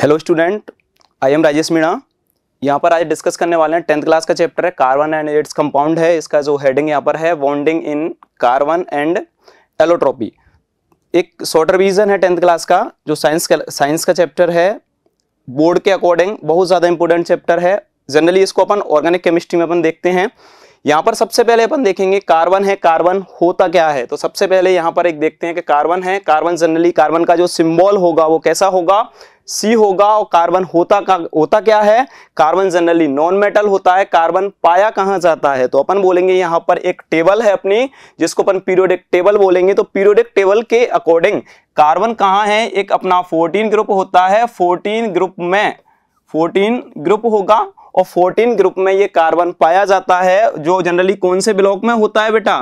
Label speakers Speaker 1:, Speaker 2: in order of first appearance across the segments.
Speaker 1: Hello student I am Rajesh Meena यहाँ पर आज डिस्कस करने वाले हैं टेंथ क्लास का चैप्टर है कार्बन एंड इट्स कंपाउंड है इसका जो हेडिंग यहाँ पर है bonding in carbon and allotropy एक शॉर्ट रिवीजन है टेंथ क्लास का जो साइंस साइंस का चैप्टर है बोर्ड के अकॉर्डिंग बहुत ज़्यादा इंपॉर्टेंट चैप्टर है जनरली इसको अपन ऑर्गेनिक केमिस्ट्री में अपन देखते हैं यहाँ पर सबसे पहले अपन देखेंगे कार्बन है कार्बन होता क्या है तो सबसे पहले यहाँ पर एक देखते हैं कि कार्बन है कार्बन जनरली कार्बन का जो सिंबल होगा वो कैसा होगा सी होगा और कार्बन होता का होता क्या है कार्बन जनरली नॉन मेटल होता है कार्बन पाया कहां जाता है तो अपन बोलेंगे यहाँ पर एक टेबल है अपनी जिसको अपन पीरियोडिक टेबल बोलेंगे तो पीरियोडिक टेबल के अकॉर्डिंग कार्बन कहाँ है एक अपना 14 ग्रुप होता है 14 ग्रुप में 14 ग्रुप होगा और 14 ग्रुप में ये कार्बन पाया जाता है जो जनरली कौन से ब्लॉक में होता है बेटा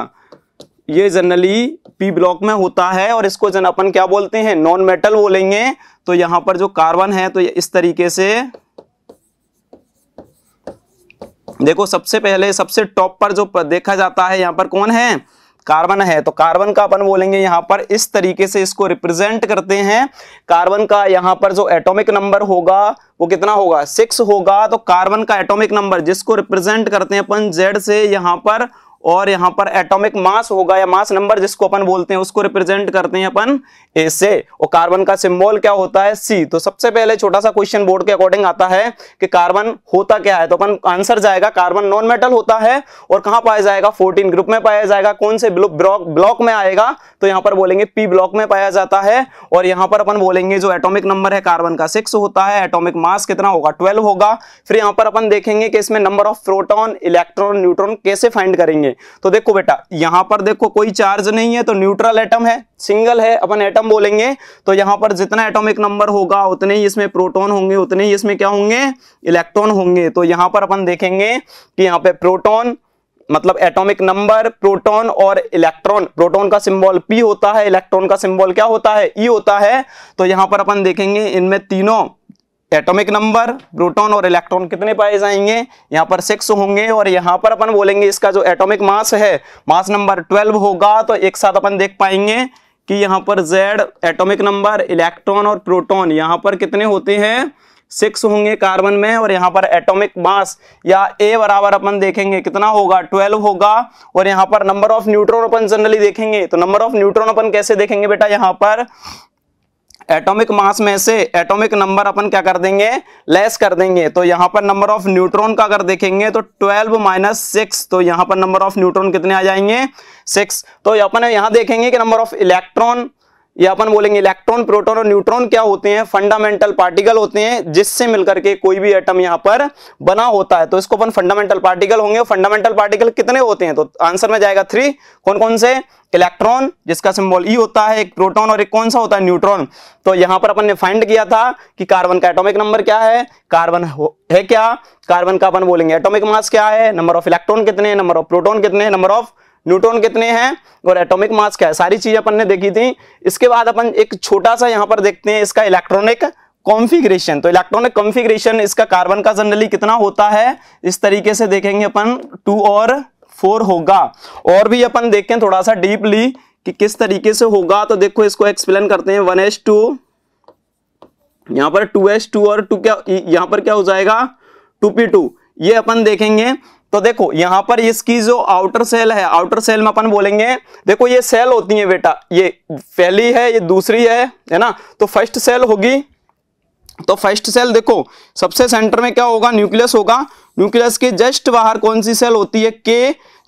Speaker 1: ये जनरली पी ब्लॉक में होता है और इसको जन अपन क्या बोलते हैं नॉन मेटल बोलेंगे तो यहां पर जो कार्बन है तो इस तरीके से देखो सबसे पहले सबसे टॉप पर जो देखा जाता है यहां पर कौन है कार्बन है तो कार्बन का अपन बोलेंगे यहां पर इस तरीके से इसको रिप्रेजेंट करते हैं कार्बन का यहां पर जो एटॉमिक नंबर होगा वो कितना होगा सिक्स होगा तो कार्बन का एटॉमिक नंबर जिसको रिप्रेजेंट करते हैं अपन जेड से यहां पर और यहां पर एटॉमिक मास होगा या मास नंबर जिसको अपन बोलते हैं उसको रिप्रेजेंट करते हैं अपन ए से और कार्बन का सिंबल क्या होता है सी तो सबसे पहले छोटा सा क्वेश्चन बोर्ड के अकॉर्डिंग आता है कि कार्बन होता क्या है तो अपन आंसर जाएगा कार्बन नॉन मेटल होता है और कहाँ पाया जाएगा फोर्टीन ग्रुप में पाया जाएगा कौन से ब्लॉक ब्लॉक में आएगा तो यहां पर बोलेंगे पी ब्लॉक में पाया जाता है और यहाँ पर अपन बोलेंगे जो एटोमिक नंबर है कार्बन का सिक्स होता है एटोमिक मास कितना होगा ट्वेल्व होगा फिर यहाँ पर अपन देखेंगे कि इसमें number of proton electron neutron कैसे फाइंड करेंगे तो देखो बेटा यहां पर देखो कोई चार्ज नहीं है तो न्यूट्रल एटम है सिंगल है अपन एटम बोलेंगे तो यहां पर जितना एटॉमिक नंबर होगा उतने ही इसमें प्रोटॉन होंगे उतने ही इसमें क्या होंगे इलेक्ट्रॉन होंगे तो यहां पर अपन देखेंगे कि यहाँ पे प्रोटॉन मतलब एटॉमिक नंबर प्रोटॉन और इलेक्ट्रॉन प्रोटॉन का सिंबल पी होता है इलेक्ट्रॉन का सिंबल क्या होता है ई e होता है तो यहां पर अपन देखेंगे इनमें तीनों एटॉमिक नंबर प्रोटॉन और इलेक्ट्रॉन कितने पाए जाएंगे यहाँ पर सिक्स होंगे और यहाँ पर अपन बोलेंगे इसका जो एटॉमिक मास है मास नंबर ट्वेल्व होगा तो एक साथ अपन देख पाएंगे कि यहाँ पर जेड एटॉमिक नंबर इलेक्ट्रॉन और प्रोटॉन यहाँ पर कितने होते हैं सिक्स होंगे कार्बन में और यहाँ पर एटॉमिक मास या ए बराबर अपन देखेंगे कितना होगा ट्वेल्व होगा और यहाँ पर नंबर ऑफ न्यूट्रॉन अपन जनरली देखेंगे तो नंबर ऑफ न्यूट्रॉन अपन कैसे देखेंगे बेटा यहाँ पर एटॉमिक मास में से एटॉमिक नंबर अपन क्या कर देंगे लेस कर देंगे तो यहां पर नंबर ऑफ न्यूट्रॉन का अगर देखेंगे तो 12 माइनस सिक्स तो यहां पर नंबर ऑफ न्यूट्रॉन कितने आ जाएंगे सिक्स तो अपन यहां देखेंगे कि नंबर ऑफ इलेक्ट्रॉन या अपन बोलेंगे इलेक्ट्रॉन प्रोटॉन और न्यूट्रॉन क्या होते हैं फंडामेंटल पार्टिकल होते हैं जिससे मिलकर के कोई भी एटम यहां पर बना होता है तो इसको अपन फंडामेंटल पार्टिकल होंगे फंडामेंटल पार्टिकल कितने होते हैं तो आंसर में जाएगा थ्री कौन कौन से इलेक्ट्रॉन जिसका सिंबल ई e होता है एक प्रोटॉन और एक कौन सा होता है न्यूट्रॉन तो यहां पर अपन ने फाइंड किया था कि कार्बन का एटॉमिक नंबर क्या है कार्बन है क्या कार्बन का अपन बोलेंगे एटॉमिक मास क्या है नंबर ऑफ इलेक्ट्रॉन कितने नंबर ऑफ प्रोटॉन कितने नंबर ऑफ न्यूट्रॉन कितने हैं और एटॉमिक मास क्या है सारी चीजें अपन ने देखी थी इसके बाद अपन एक छोटा सा यहाँ पर देखते हैं इसका इलेक्ट्रॉनिक कॉन्फिग्रेशन तो इलेक्ट्रॉनिक कॉन्फिग्रेशन इसका कार्बन का जनरली कितना होता है इस तरीके से देखेंगे अपन टू और फोर होगा और भी अपन देखें थोड़ा सा डीपली कि किस तरीके से होगा तो देखो इसको एक्सप्लेन करते हैं वन एस टू यहां पर टू एस टू और टू क्या यहां पर क्या हो जाएगा टू पी टू ये अपन देखेंगे तो देखो यहां पर इसकी जो आउटर सेल है आउटर सेल में अपन बोलेंगे देखो ये सेल होती है बेटा ये पहली है ये दूसरी है है ना तो फर्स्ट सेल होगी तो फर्स्ट सेल देखो सबसे सेंटर में क्या होगा न्यूक्लियस होगा न्यूक्लियस के जस्ट बाहर कौन सी सेल होती है के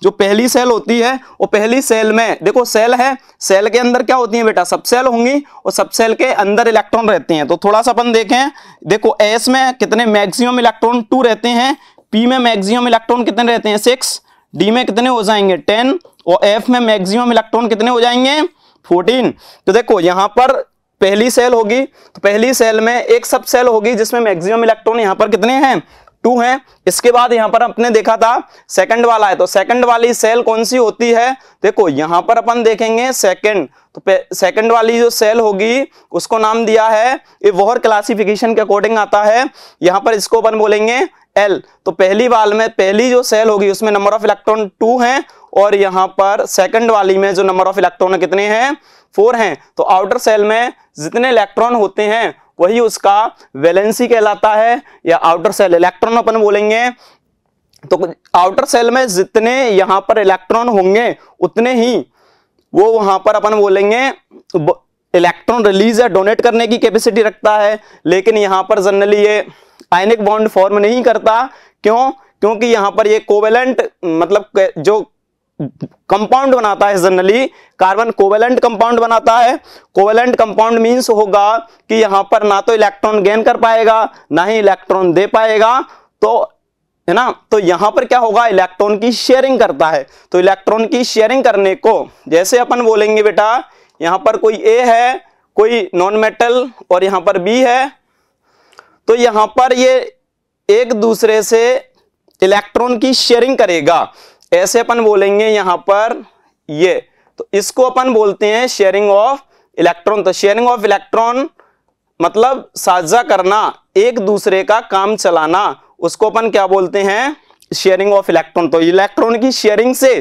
Speaker 1: जो पहली सेल होती है वो पहली सेल में देखो सेल है सेल के अंदर क्या होती है बेटा सब सेल होंगी और सब सेल के अंदर इलेक्ट्रॉन रहते हैं तो थोड़ा सा अपन देखें देखो एस में कितने मैक्सिमम इलेक्ट्रॉन टू रहते हैं पी में मैक्सिमम इलेक्ट्रॉन कितने रहते हैं सिक्स डी में कितने हो जाएंगे टेन और एफ में मैक्सिमम इलेक्ट्रॉन कितने हो जाएंगे फोर्टीन तो देखो यहाँ पर पहली सेल होगी तो पहली सेल में एक सब सेल होगी जिसमें मैक्सिमम इलेक्ट्रॉन यहां पर कितने हैं टू हैं इसके बाद यहाँ पर अपने देखा था सेकंड वाला है तो सेकंड वाली सेल कौन सी होती है देखो यहाँ पर अपन देखेंगे सेकंड तो सेकंड वाली जो सेल होगी उसको नाम दिया है ये वोहर क्लासिफिकेशन के अकॉर्डिंग आता है यहाँ पर इसको अपन बोलेंगे एल तो पहली वाल में पहली जो सेल होगी उसमें नंबर ऑफ इलेक्ट्रॉन टू है और यहां पर सेकंड वाली में जो नंबर ऑफ इलेक्ट्रॉन कितने हैं फोर हैं तो आउटर सेल में जितने इलेक्ट्रॉन होते हैं वही उसका वैलेंसी कहलाता है या आउटर सेल इलेक्ट्रॉन अपन बोलेंगे तो आउटर सेल में जितने यहां पर इलेक्ट्रॉन होंगे उतने ही वो वहां पर अपन बोलेंगे इलेक्ट्रॉन रिलीज या डोनेट करने की कैपेसिटी रखता है लेकिन यहां पर जनरली ये आयनिक बॉन्ड फॉर्म नहीं करता क्यों क्योंकि यहां पर ये कोवेलेंट मतलब जो कंपाउंड बनाता है जनरली कार्बन कोवेलेंट कंपाउंड बनाता है कोवेलेंट कंपाउंड मींस होगा कि यहां पर ना तो इलेक्ट्रॉन गेन कर पाएगा ना ही इलेक्ट्रॉन दे पाएगा तो है ना तो यहां पर क्या होगा इलेक्ट्रॉन की शेयरिंग करता है तो इलेक्ट्रॉन की शेयरिंग करने को जैसे अपन बोलेंगे बेटा यहाँ पर कोई ए है कोई नॉन मेटल और यहां पर बी है तो यहां पर ये एक दूसरे से इलेक्ट्रॉन की शेयरिंग करेगा ऐसे अपन बोलेंगे यहां पर ये तो इसको अपन बोलते हैं शेयरिंग ऑफ इलेक्ट्रॉन तो शेयरिंग ऑफ इलेक्ट्रॉन मतलब साझा करना एक दूसरे का काम चलाना उसको अपन क्या बोलते हैं शेयरिंग ऑफ इलेक्ट्रॉन तो इलेक्ट्रॉन की शेयरिंग से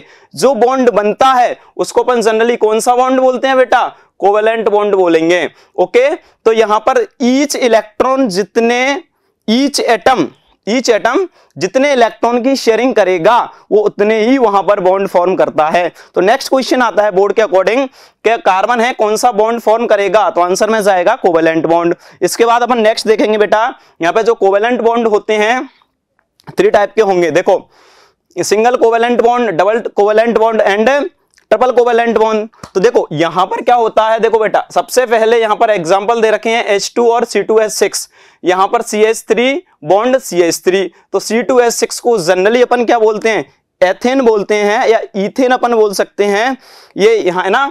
Speaker 1: जो बॉन्ड बनता है उसको अपन जनरली कौन सा बॉन्ड बोलते हैं बेटा कोवेलेंट बॉन्ड बोलेंगे ओके तो यहां पर ईच इलेक्ट्रॉन जितने ईच एटम ईच एटम जितने इलेक्ट्रॉन की शेयरिंग करेगा वो उतने ही वहां पर बॉन्ड फॉर्म करता है तो नेक्स्ट क्वेश्चन आता है बोर्ड के अकॉर्डिंग कार्बन है कौन सा बॉन्ड फॉर्म करेगा तो आंसर में जाएगा कोवेलेंट बॉन्ड इसके बाद अपन नेक्स्ट देखेंगे बेटा यहाँ पे जो कोवेलेंट बॉन्ड होते हैं थ्री टाइप के होंगे देखो single covalent bond double covalent bond and triple covalent bond तो देखो यहां पर क्या होता है देखो बेटा सबसे पहले यहां पर एग्जांपल दे रखे हैं टू और सी टू एस सिक्स यहां पर C H three bond C H three तो सी टू सिक्स को जनरली अपन क्या बोलते हैं एथेन बोलते हैं या इथेन अपन बोल सकते हैं ये यहाँ है ना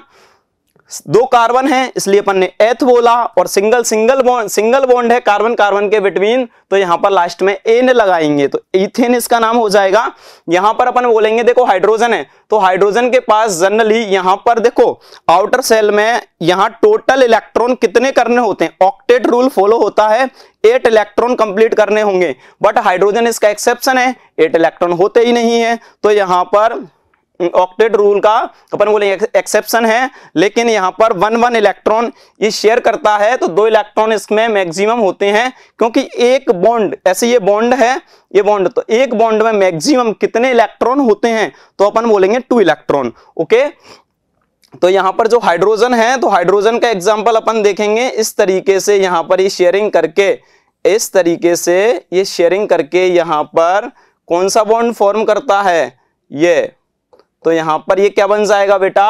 Speaker 1: दो कार्बन है इसलिए अपन ने एथ बोला और single single bond single bond है कार्बन कार्बन के बिटवीन तो यहां पर लास्ट में एन लगाएंगे तो इथेन इसका नाम हो जाएगा यहां पर अपन बोलेंगे देखो हाइड्रोजन है तो हाइड्रोजन के पास जनरली यहां पर देखो आउटर सेल में यहां टोटल इलेक्ट्रॉन कितने करने होते हैं ऑक्टेट रूल फॉलो होता है एट इलेक्ट्रॉन कंप्लीट करने होंगे बट हाइड्रोजन इसका एक्सेप्शन है एट इलेक्ट्रॉन होते ही नहीं है तो यहां पर ऑक्टेट रूल का अपन बोले एक्सेप्शन है लेकिन यहाँ पर वन वन इलेक्ट्रॉन ये शेयर करता है तो दो इलेक्ट्रॉन इसमें मैक्सिमम होते हैं क्योंकि एक बॉन्ड ऐसे ये बॉन्ड है ये बॉन्ड तो एक बॉन्ड में मैक्सिमम कितने इलेक्ट्रॉन होते हैं तो अपन बोलेंगे टू इलेक्ट्रॉन ओके तो यहाँ पर जो हाइड्रोजन है तो हाइड्रोजन का एग्जाम्पल अपन देखेंगे इस तरीके से यहाँ पर ये शेयरिंग करके इस तरीके से ये शेयरिंग करके यहाँ पर कौन सा बॉन्ड फॉर्म करता है ये तो यहां पर ये क्या बन जाएगा बेटा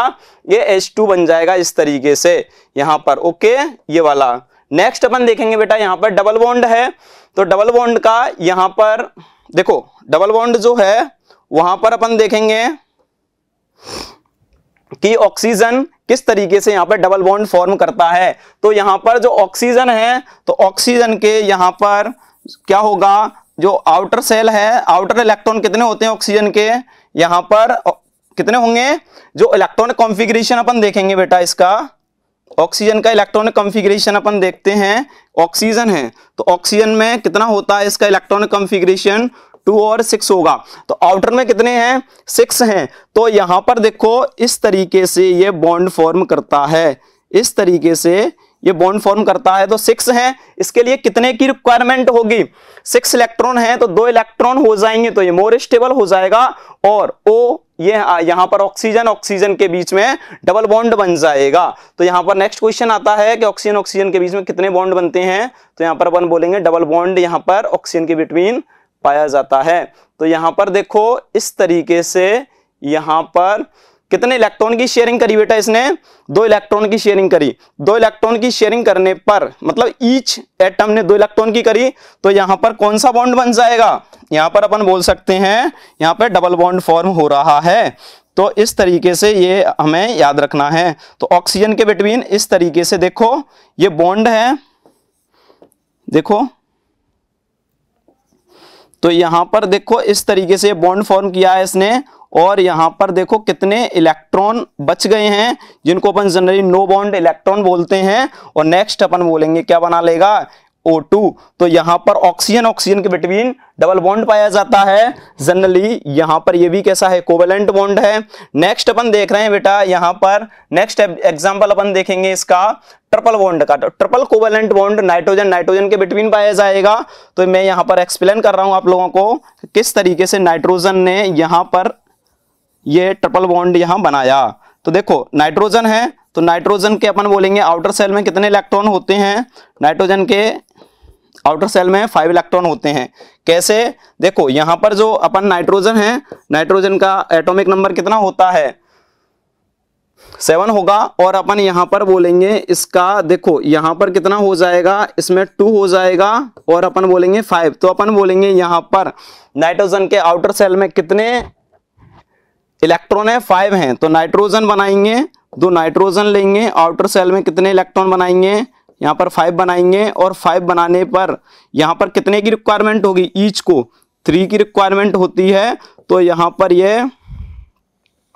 Speaker 1: ये एच टू बन जाएगा इस तरीके से यहां पर ओके ये वाला नेक्स्ट अपन देखेंगे बेटा यहां पर डबल बॉन्ड है तो डबल बॉन्ड का यहां पर देखो डबल बॉन्ड जो है वहां पर अपन देखेंगे कि ऑक्सीजन किस तरीके से यहां पर डबल बॉन्ड फॉर्म करता है तो यहां पर जो ऑक्सीजन है तो ऑक्सीजन के यहां पर क्या होगा जो आउटर सेल है आउटर इलेक्ट्रॉन कितने होते हैं ऑक्सीजन के यहां पर कितने होंगे जो इलेक्ट्रॉनिक कॉन्फ़िगरेशन अपन देखेंगे बेटा इसका ऑक्सीजन का इलेक्ट्रॉनिक कॉन्फ़िगरेशन अपन देखते हैं ऑक्सीजन है तो ऑक्सीजन में कितना होता है इसका इलेक्ट्रॉनिक कॉन्फ़िगरेशन टू और सिक्स होगा तो आउटर में कितने हैं सिक्स हैं तो यहां पर देखो इस तरीके से ये बॉन्ड फॉर्म करता है इस तरीके से ये बॉन्ड फॉर्म करता है तो सिक्स है इसके लिए कितने की रिक्वायरमेंट होगी सिक्स इलेक्ट्रॉन है तो दो इलेक्ट्रॉन हो जाएंगे तो ये मोर स्टेबल हो जाएगा और ओ ये यहां पर ऑक्सीजन ऑक्सीजन के बीच में डबल बॉन्ड बन जाएगा तो यहां पर नेक्स्ट क्वेश्चन आता है कि ऑक्सीजन ऑक्सीजन के बीच में कितने बॉन्ड बनते हैं तो यहां पर अपन बोलेंगे डबल बॉन्ड यहां पर ऑक्सीजन के बिटवीन पाया जाता है तो यहां पर देखो इस तरीके से यहां पर कितने इलेक्ट्रॉन की शेयरिंग करी बेटा इसने दो इलेक्ट्रॉन की शेयरिंग करी दो इलेक्ट्रॉन की शेयरिंग करने पर मतलब ईच एटम ने दो इलेक्ट्रॉन की करी तो यहां पर कौन सा बॉन्ड बन जाएगा यहां पर अपन बोल सकते हैं यहां पर डबल बॉन्ड फॉर्म हो रहा है तो इस तरीके से ये हमें याद रखना है तो ऑक्सीजन के बिटवीन इस तरीके से देखो ये बॉन्ड है देखो तो यहां पर देखो इस तरीके से बॉन्ड फॉर्म किया है इसने और यहां पर देखो कितने इलेक्ट्रॉन बच गए हैं जिनको अपन जनरली नो बॉन्ड इलेक्ट्रॉन बोलते हैं और नेक्स्ट अपन बोलेंगे क्या बना लेगा O2 तो यहां पर ऑक्सीजन ऑक्सीजन के बिटवीन डबल बॉन्ड पाया जाता है जनरली यहां पर ये भी कैसा है कोवेलेंट बॉन्ड है नेक्स्ट अपन देख रहे हैं बेटा यहां पर नेक्स्ट एग्जाम्पल अपन देखेंगे इसका ट्रिपल बॉन्ड का triple covalent bond nitrogen nitrogen के बिटवीन पाया जाएगा तो मैं यहां पर एक्सप्लेन कर रहा हूं आप लोगों को किस तरीके से नाइट्रोजन ने यहां पर ये ट्रिपल बॉन्ड यहां बनाया तो देखो नाइट्रोजन है तो नाइट्रोजन के अपन बोलेंगे आउटर सेल में कितने इलेक्ट्रॉन होते हैं नाइट्रोजन के आउटर सेल में फाइव इलेक्ट्रॉन होते हैं कैसे देखो यहां पर जो अपन नाइट्रोजन है नाइट्रोजन का एटॉमिक नंबर कितना होता है सेवन होगा और अपन यहाँ पर बोलेंगे इसका देखो यहां पर कितना हो जाएगा इसमें टू हो जाएगा और अपन बोलेंगे फाइव तो अपन बोलेंगे यहाँ पर नाइट्रोजन के आउटर सेल में कितने इलेक्ट्रॉन है फाइव हैं तो नाइट्रोजन बनाएंगे दो नाइट्रोजन लेंगे आउटर सेल में कितने इलेक्ट्रॉन बनाएंगे यहाँ पर फाइव बनाएंगे और फाइव बनाने पर यहाँ पर कितने की रिक्वायरमेंट होगी ईच को थ्री की रिक्वायरमेंट होती है तो यहाँ पर ये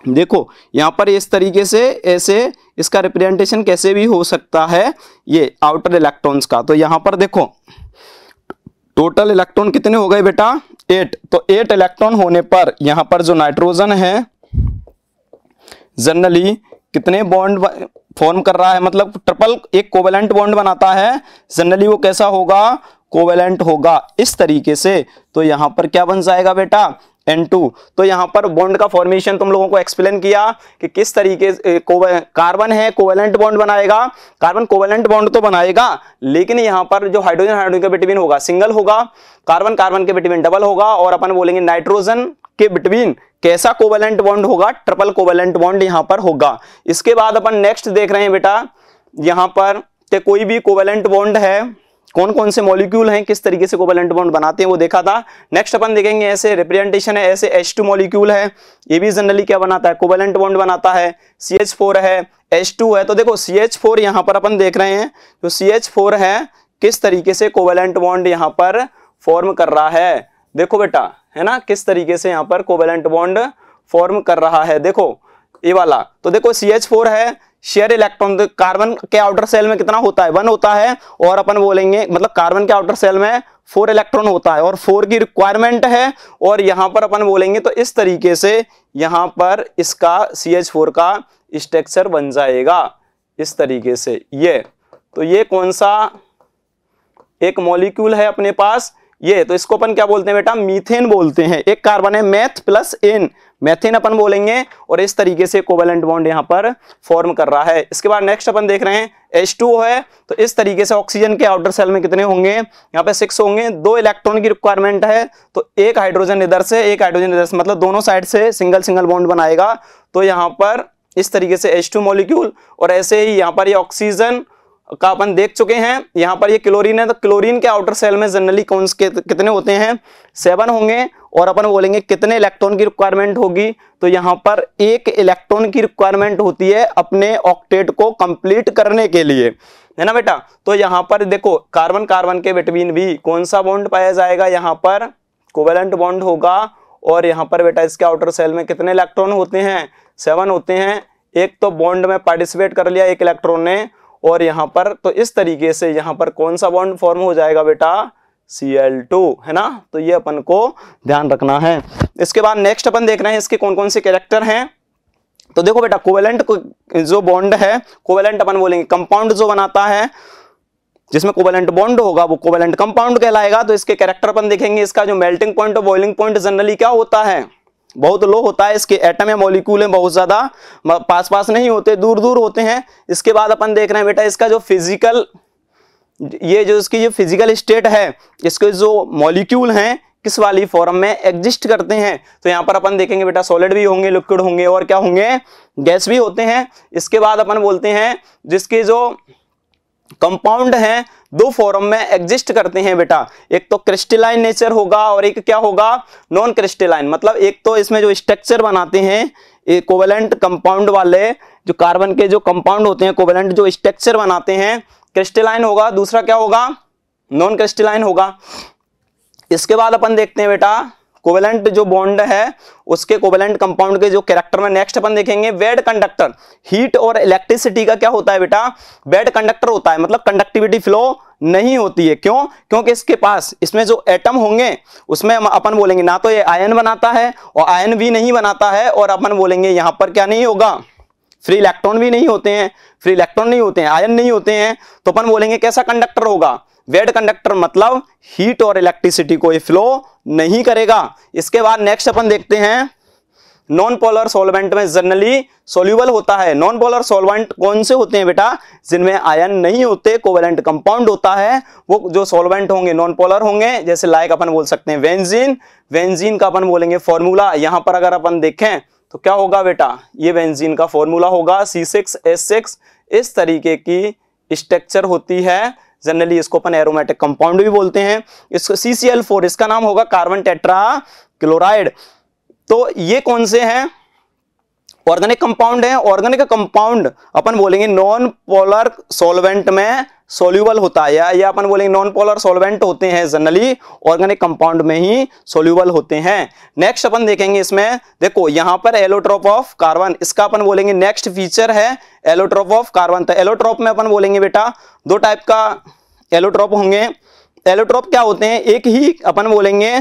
Speaker 1: देखो यहाँ पर इस तरीके से ऐसे इसका रिप्रेजेंटेशन कैसे भी हो सकता है ये आउटर इलेक्ट्रॉन्स का तो यहाँ पर देखो टोटल इलेक्ट्रॉन कितने हो गए बेटा एट तो एट इलेक्ट्रॉन होने पर यहाँ पर जो नाइट्रोजन है जनरली कितने बॉन्ड फॉर्म कर रहा है मतलब ट्रिपल एक कोवेलेंट बॉन्ड बनाता है जनरली वो कैसा होगा कोवेलेंट होगा इस तरीके से तो यहां पर क्या बन जाएगा बेटा N2 तो यहां पर बॉन्ड का फॉर्मेशन तुम लोगों को एक्सप्लेन किया कि किस तरीके से कार्बन है कोवेलेंट बॉन्ड बनाएगा कार्बन कोवेलेंट बॉन्ड तो बनाएगा लेकिन यहां पर जो हाइड्रोजन हाइड्रोजन के बिटवीन होगा सिंगल होगा कार्बन कार्बन के बिटवीन डबल होगा और अपन बोलेंगे नाइट्रोजन के बिटवीन कैसा कोवेलेंट बॉन्ड होगा ट्रिपल कोवेलेंट बॉन्ड यहां पर होगा इसके बाद अपन नेक्स्ट देख रहे हैं बेटा यहां पर कि कोई भी कोवेलेंट बॉन्ड है कौन कौन से मॉलिक्यूल हैं किस तरीके से कोवेलेंट बॉन्ड बनाते हैं वो देखा था नेक्स्ट अपन देखेंगे ऐसे रिप्रेजेंटेशन है ऐसे एच टू मॉलिक्यूल है ये भी जनरली क्या बनाता है कोवेलेंट बॉन्ड बनाता है सी एच फोर है एच टू है तो देखो सी एच फोर यहाँ पर अपन देख रहे हैं जो सी एच फोर है किस तरीके से कोवेलेंट बॉन्ड यहाँ पर फॉर्म कर रहा है देखो बेटा है ना किस तरीके से यहाँ पर कोवेलेंट बॉन्ड फॉर्म कर रहा है देखो ये वाला तो देखो सी एच फोर है शेयर इलेक्ट्रॉन कार्बन के आउटर सेल में कितना होता है वन होता है और अपन बोलेंगे मतलब कार्बन के आउटर सेल में फोर इलेक्ट्रॉन होता है और फोर की रिक्वायरमेंट है और यहां पर अपन बोलेंगे तो इस तरीके से यहां पर इसका सी एच फोर का स्ट्रक्चर बन जाएगा इस तरीके से ये तो ये कौन सा एक मॉलिक्यूल है अपने पास ये तो इसको अपन क्या बोलते हैं बेटा मीथेन बोलते हैं एक कार्बन है मैथ प्लस एन मैथेन अपन बोलेंगे और इस तरीके से कोवेलेंट बॉन्ड यहाँ पर फॉर्म कर रहा है इसके बाद नेक्स्ट अपन देख रहे हैं H2O है तो इस तरीके से ऑक्सीजन के आउटर सेल में कितने होंगे यहाँ पे सिक्स होंगे दो इलेक्ट्रॉन की रिक्वायरमेंट है तो एक हाइड्रोजन इधर से एक हाइड्रोजन इधर से मतलब दोनों साइड से सिंगल सिंगल बॉन्ड बनाएगा तो यहाँ पर इस तरीके से H2 मॉलिक्यूल और ऐसे ही यहाँ पर ये ऑक्सीजन का अपन देख चुके हैं यहाँ पर ये क्लोरीन है तो क्लोरीन के आउटर सेल में जनरली कौन कितने होते हैं सेवन होंगे और अपन बोलेंगे कितने इलेक्ट्रॉन की रिक्वायरमेंट होगी तो यहाँ पर एक इलेक्ट्रॉन की रिक्वायरमेंट होती है अपने ऑक्टेट को कंप्लीट करने के लिए है ना बेटा तो यहाँ पर देखो कार्बन कार्बन के बिटवीन भी कौन सा बॉन्ड पाया जाएगा यहाँ पर कोवेलेंट बॉन्ड होगा और यहाँ पर बेटा इसके आउटर सेल में कितने इलेक्ट्रॉन होते हैं सेवन होते हैं एक तो बॉन्ड में पार्टिसिपेट कर लिया एक इलेक्ट्रॉन ने और यहाँ पर तो इस तरीके से यहाँ पर कौन सा बॉन्ड फॉर्म हो जाएगा बेटा सी एल टू है ना तो ये अपन को ध्यान रखना है इसके बाद नेक्स्ट अपन देख रहे हैं इसके कौन कौन से कैरेक्टर हैं तो देखो बेटा कोवेलेंट जो बॉन्ड है कोवेलेंट अपन बोलेंगे कंपाउंड जो बनाता है जिसमें कोवेलेंट बॉन्ड होगा वो कोवेलेंट कंपाउंड कहलाएगा तो इसके कैरेक्टर अपन देखेंगे इसका जो मेल्टिंग पॉइंट और बॉइलिंग पॉइंट जनरली क्या होता है बहुत लो होता है इसके एटम या मॉलिक्यूल हैं बहुत ज़्यादा पास पास नहीं होते दूर दूर होते हैं इसके बाद अपन देख रहे हैं बेटा इसका जो फिजिकल ये जो इसकी जो फिजिकल स्टेट है इसके जो मॉलिक्यूल हैं किस वाली फॉर्म में एग्जिस्ट करते हैं तो यहाँ पर अपन देखेंगे बेटा सॉलिड भी होंगे लिक्विड होंगे और क्या होंगे गैस भी होते हैं इसके बाद अपन बोलते हैं जिसके जो कंपाउंड हैं दो फॉर्म में एग्जिस्ट करते हैं बेटा एक तो क्रिस्टलाइन नेचर होगा और एक क्या होगा नॉन क्रिस्टलाइन मतलब एक तो इसमें जो स्ट्रक्चर बनाते हैं कोवेलेंट कंपाउंड वाले जो कार्बन के जो कंपाउंड होते हैं कोवेलेंट जो स्ट्रक्चर बनाते हैं क्रिस्टलाइन होगा दूसरा क्या होगा नॉन क्रिस्टलाइन होगा इसके बाद अपन देखते हैं बेटा कोवेलेंट जो बॉन्ड है उसके कोवेलेंट कंपाउंड के जो कैरेक्टर में नेक्स्ट अपन देखेंगे वेड कंडक्टर हीट और इलेक्ट्रिसिटी का क्या होता है बेटा वेड कंडक्टर होता है मतलब कंडक्टिविटी फ्लो नहीं होती है क्यों क्योंकि इसके पास इसमें जो एटम होंगे उसमें हम अपन बोलेंगे ना तो ये आयन बनाता है और आयन भी नहीं बनाता है और अपन बोलेंगे यहां पर क्या नहीं होगा फ्री इलेक्ट्रॉन भी नहीं होते हैं फ्री इलेक्ट्रॉन नहीं होते हैं आयन नहीं होते हैं तो अपन बोलेंगे कैसा कंडक्टर होगा वेड कंडक्टर मतलब हीट और इलेक्ट्रिसिटी को फ्लो नहीं करेगा इसके बाद नेक्स्ट अपन देखते हैं नॉन पोलर सोलवेंट में जनरली सोल्यूबल होता है नॉन पोलर सोलवेंट कौन से होते हैं बेटा जिनमें आयन नहीं होते कोवेलेंट कंपाउंड होता है वो जो सोलवेंट होंगे नॉन पोलर होंगे जैसे लाइक अपन बोल सकते हैं वेंजीन वेंजीन का अपन बोलेंगे फॉर्मूला यहां पर अगर अपन देखें तो क्या होगा बेटा ये बेंजीन का फॉर्मूला होगा सी सिक्स एस सिक्स इस तरीके की स्ट्रक्चर होती है जनरली इसको अपन एरोमेटिक कंपाउंड भी बोलते हैं इसको सी सी एल फोर इसका नाम होगा कार्बन टेट्रा क्लोराइड तो ये कौन से हैं ऑर्गेनिक कंपाउंड है ऑर्गेनिक कंपाउंड अपन बोलेंगे नॉन पोलर सॉल्वेंट में सोल्यूबल होता है या या अपन बोलेंगे नॉन पोलर सोलवेंट होते हैं जनरली ऑर्गेनिक कंपाउंड में ही सोल्यूबल होते हैं नेक्स्ट अपन देखेंगे इसमें देखो यहाँ पर एलोट्रोप ऑफ कार्बन इसका अपन बोलेंगे नेक्स्ट फीचर है एलोट्रोप ऑफ कार्बन तो एलोट्रोप में अपन बोलेंगे बेटा दो टाइप का एलोट्रोप होंगे एलोट्रोप क्या होते हैं एक ही अपन बोलेंगे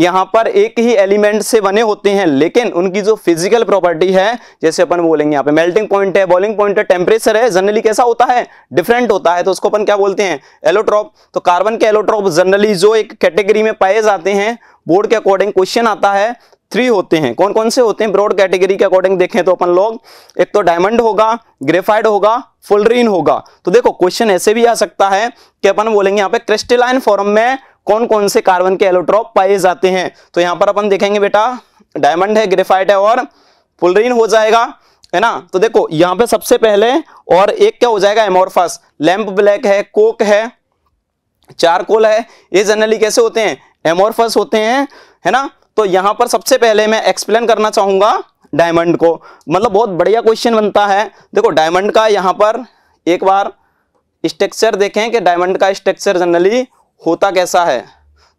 Speaker 1: यहाँ पर एक ही एलिमेंट से बने होते हैं लेकिन उनकी जो फिजिकल प्रॉपर्टी है जैसे अपन बोलेंगे यहाँ पे मेल्टिंग पॉइंट है बॉलिंग पॉइंट है टेम्परेचर है जनरली कैसा होता है डिफरेंट होता है तो उसको अपन क्या बोलते हैं एलोट्रॉप तो कार्बन के एलोट्रॉप जनरली जो एक कैटेगरी में पाए जाते हैं बोर्ड के अकॉर्डिंग क्वेश्चन आता है थ्री होते हैं कौन कौन से होते हैं ब्रॉड कैटेगरी के अकॉर्डिंग देखें तो अपन लोग एक तो डायमंड होगा ग्रेफाइड होगा फुलरीन होगा तो देखो क्वेश्चन ऐसे भी आ सकता है कि अपन बोलेंगे यहाँ पे क्रिस्टलाइन फॉर्म में कौन कौन से कार्बन के एलोट्रॉप पाए जाते हैं तो यहाँ पर अपन देखेंगे बेटा डायमंड है ग्रेफाइट है और फुलरीन हो जाएगा है ना तो देखो यहाँ पे सबसे पहले और एक क्या हो जाएगा एमोरफस लैम्प ब्लैक है कोक है चारकोल है ये जनरली कैसे होते हैं एमोरफस होते हैं है ना तो यहाँ पर सबसे पहले मैं एक्सप्लेन करना चाहूंगा डायमंड को मतलब बहुत बढ़िया क्वेश्चन बनता है देखो डायमंड का यहाँ पर एक बार स्ट्रक्चर देखें कि डायमंड का स्ट्रक्चर जनरली होता कैसा है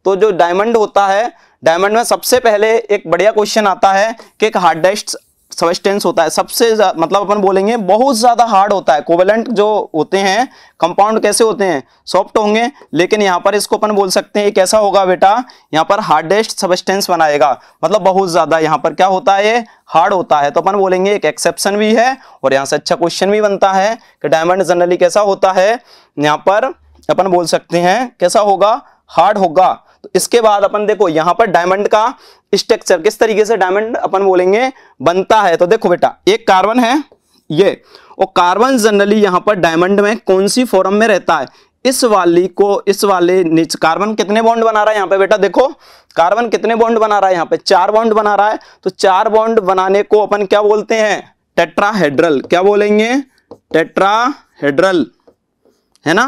Speaker 1: तो जो डायमंड होता है डायमंड में सबसे पहले एक बढ़िया क्वेश्चन आता है कि एक हार्डेस्ट सबस्टेंस होता है सबसे मतलब अपन बोलेंगे बहुत ज़्यादा हार्ड होता है कोवेलेंट जो होते हैं कंपाउंड कैसे होते हैं सॉफ्ट होंगे लेकिन यहाँ पर इसको अपन बोल सकते हैं ये कैसा होगा बेटा यहाँ पर हार्डेस्ट सबस्टेंस बनाएगा मतलब बहुत ज़्यादा यहाँ पर क्या होता है ये हार्ड होता है तो अपन बोलेंगे एक एक्सेप्शन भी है और यहाँ से अच्छा क्वेश्चन भी बनता है कि डायमंड जनरली कैसा होता है यहाँ पर अपन बोल सकते हैं कैसा होगा हार्ड होगा तो इसके बाद अपन देखो यहां पर डायमंड का स्ट्रक्चर किस तरीके से डायमंड अपन बोलेंगे बनता है तो देखो बेटा एक कार्बन है ये और कार्बन जनरली यहां पर डायमंड में कौन सी फॉर्म में रहता है इस वाली को इस वाले नीचे कार्बन कितने बॉन्ड बना रहा है यहाँ पे बेटा देखो कार्बन कितने बॉन्ड बना रहा है यहां पे चार बॉन्ड बना रहा है तो चार बॉन्ड बनाने को अपन क्या बोलते हैं टेट्राहेड्रल क्या बोलेंगे टेट्राहेड्रल है ना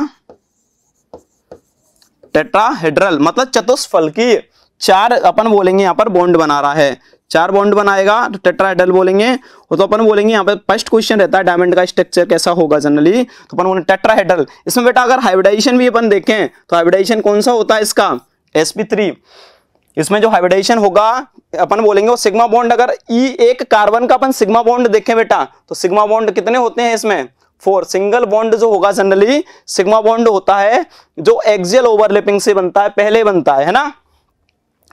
Speaker 1: टेट्राहेड्रल मतलब चतुष्फलकीय चार अपन बोलेंगे यहाँ पर बॉन्ड बना रहा है चार बॉन्ड बनाएगा तो टेट्राहेड्रल बोलेंगे तो अपन बोलेंगे यहाँ पर फर्स्ट क्वेश्चन रहता है डायमंड का स्ट्रक्चर कैसा होगा जनरली तो अपन बोलेंगे टेट्राहेड्रल इसमें बेटा अगर हाइब्रिडाइजेशन भी अपन देखें तो हाइब्रिडाइजेशन कौन सा होता है इसका sp3 इसमें जो हाइब्रिडाइजेशन होगा अपन बोलेंगे वो सिग्मा बॉन्ड अगर ई e एक कार्बन का अपन सिग्मा बॉन्ड देखें बेटा तो सिग्मा बॉन्ड कितने होते हैं इसमें फोर सिंगल बॉन्ड जो होगा जनरली सिग्मा बॉन्ड होता है जो एक्सियल ओवरलैपिंग से बनता है पहले बनता है है ना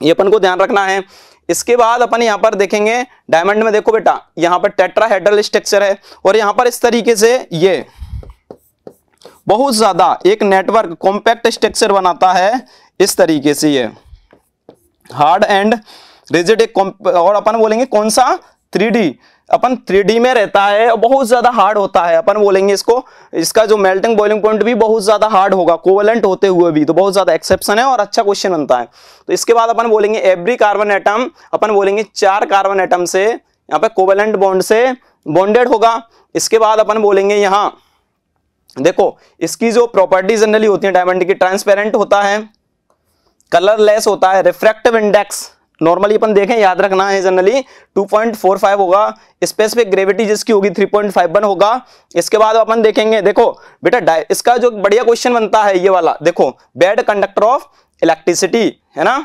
Speaker 1: ये अपन को ध्यान रखना है इसके बाद अपन यहाँ पर देखेंगे डायमंड में देखो बेटा यहाँ पर टेट्राहेड्रल स्ट्रक्चर है और यहाँ पर इस तरीके से ये बहुत ज्यादा एक नेटवर्क कॉम्पैक्ट स्ट्रक्चर बनाता है इस तरीके से ये हार्ड एंड रिजिड एक और अपन बोलेंगे कौन सा थ्री अपन थ्री में रहता है और बहुत ज़्यादा हार्ड होता है अपन बोलेंगे इसको इसका जो मेल्टिंग बॉइलिंग पॉइंट भी बहुत ज़्यादा हार्ड होगा कोवलेंट होते हुए भी तो बहुत ज़्यादा एक्सेप्शन है और अच्छा क्वेश्चन बनता है तो इसके बाद अपन बोलेंगे एवरी कार्बन एटम अपन बोलेंगे चार कार्बन एटम से यहाँ पे कोवलेंट बॉन्ड से बॉन्डेड होगा इसके बाद अपन बोलेंगे यहाँ देखो इसकी जो प्रॉपर्टी जनरली होती है डायमंड की ट्रांसपेरेंट होता है कलरलेस होता है रिफ्रैक्टिव इंडेक्स नॉर्मली अपन देखें याद रखना है जनरली 2.45 होगा स्पेसिफिक ग्रेविटी जिसकी होगी 3.51 होगा इसके बाद अपन देखेंगे देखो बेटा इसका जो बढ़िया क्वेश्चन बनता है ये वाला देखो बैड कंडक्टर ऑफ इलेक्ट्रिसिटी है ना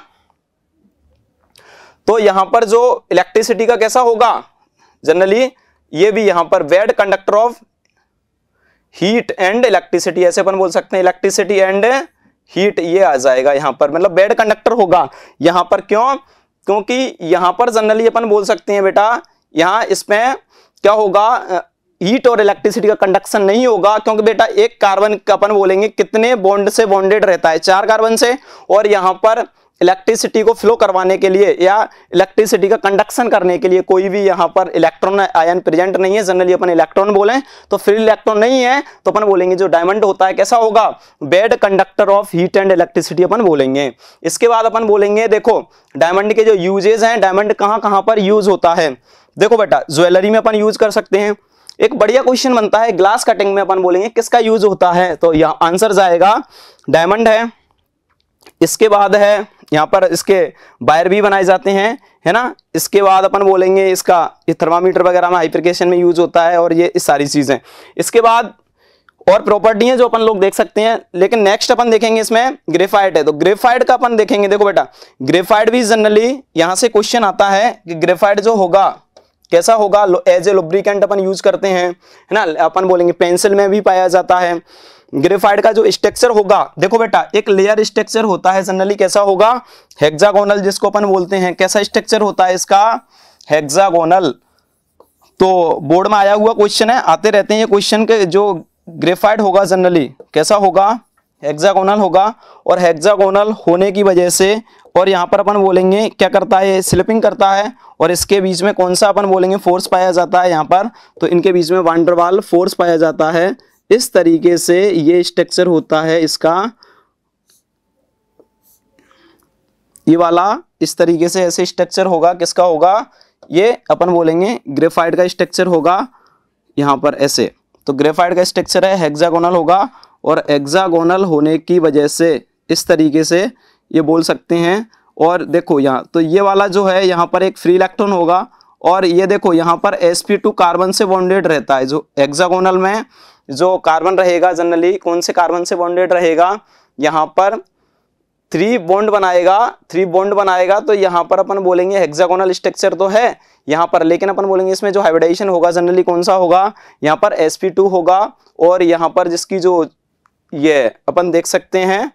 Speaker 1: तो यहां पर जो इलेक्ट्रिसिटी का कैसा होगा जनरली ये भी यहां पर bad conductor of heat and electricity ऐसे अपन बोल सकते हैं इलेक्ट्रिसिटी एंड हीट ये आ जाएगा यहां पर मतलब बैड कंडक्टर होगा यहां पर क्यों क्योंकि यहाँ पर जनरली अपन बोल सकते हैं बेटा यहाँ इसमें क्या होगा हीट और इलेक्ट्रिसिटी का कंडक्शन नहीं होगा क्योंकि बेटा एक कार्बन का अपन बोलेंगे कितने बॉन्ड से बॉन्डेड रहता है चार कार्बन से और यहाँ पर इलेक्ट्रिसिटी को फ्लो करवाने के लिए या इलेक्ट्रिसिटी का कंडक्शन करने के लिए कोई भी यहाँ पर इलेक्ट्रॉन आयन प्रेजेंट नहीं है जनरली अपन इलेक्ट्रॉन बोलें तो फ्री इलेक्ट्रॉन नहीं है तो अपन बोलेंगे जो डायमंड होता है कैसा होगा bad conductor of heat and electricity अपन बोलेंगे इसके बाद अपन बोलेंगे देखो डायमंड के जो यूजेज हैं डायमंड कहाँ कहाँ पर यूज होता है देखो बेटा ज्वेलरी में अपन यूज कर सकते हैं एक बढ़िया क्वेश्चन बनता है ग्लास कटिंग में अपन बोलेंगे किसका यूज होता है तो यहाँ आंसर जाएगा डायमंड है इसके बाद है यहाँ पर इसके वायर भी बनाए जाते हैं है ना इसके बाद अपन बोलेंगे इसका ये थर्मामीटर वगैरह में हाइप्रिकेशन में यूज होता है और ये सारी चीज़ें इसके बाद और प्रॉपर्टी है जो अपन लोग देख सकते हैं लेकिन नेक्स्ट अपन देखेंगे इसमें ग्रेफाइट है तो ग्रेफाइट का अपन देखेंगे देखो बेटा ग्रेफाइट भी जनरली यहाँ से क्वेश्चन आता है कि ग्रेफाइट जो होगा कैसा होगा एज ए लुब्रिकेंट अपन यूज करते हैं है ना अपन बोलेंगे पेंसिल में भी पाया जाता है ग्रेफाइट का जो स्ट्रक्चर होगा देखो बेटा एक लेयर स्ट्रक्चर होता है जनरली कैसा होगा हेक्सागोनल जिसको अपन बोलते हैं कैसा स्ट्रक्चर होता है इसका हेक्सागोनल तो बोर्ड में आया हुआ क्वेश्चन है आते रहते हैं ये क्वेश्चन के जो ग्रेफाइट होगा जनरली कैसा होगा हेक्सागोनल होगा और हेक्सागोनल होने की वजह से और यहाँ पर अपन बोलेंगे क्या करता है स्लिपिंग करता है और इसके बीच में कौन सा अपन बोलेंगे फोर्स पाया जाता है यहाँ पर तो इनके बीच में वांडरवाल फोर्स पाया जाता है इस तरीके से ये स्ट्रक्चर होता है इसका ये वाला इस तरीके से ऐसे स्ट्रक्चर होगा किसका होगा ये अपन बोलेंगे ग्रेफाइट का स्ट्रक्चर होगा यहाँ पर ऐसे तो ग्रेफाइट का स्ट्रक्चर है हेक्सागोनल होगा और हेक्सागोनल होने की वजह से इस तरीके से ये बोल सकते हैं और देखो यहाँ तो ये वाला जो है यहाँ पर एक फ्री इलेक्ट्रॉन होगा और ये देखो यहाँ पर sp2 कार्बन से बॉन्डेड रहता है जो हेक्सागोनल में जो कार्बन रहेगा जनरली कौन से कार्बन से बॉन्डेड रहेगा यहाँ पर थ्री बॉन्ड बनाएगा थ्री बॉन्ड बनाएगा तो यहाँ पर अपन बोलेंगे हेक्सागोनल स्ट्रक्चर तो है यहाँ पर लेकिन अपन बोलेंगे इसमें जो हाइब्रिडाइजेशन होगा जनरली कौन सा होगा यहाँ पर sp2 होगा और यहाँ पर जिसकी जो ये अपन देख सकते हैं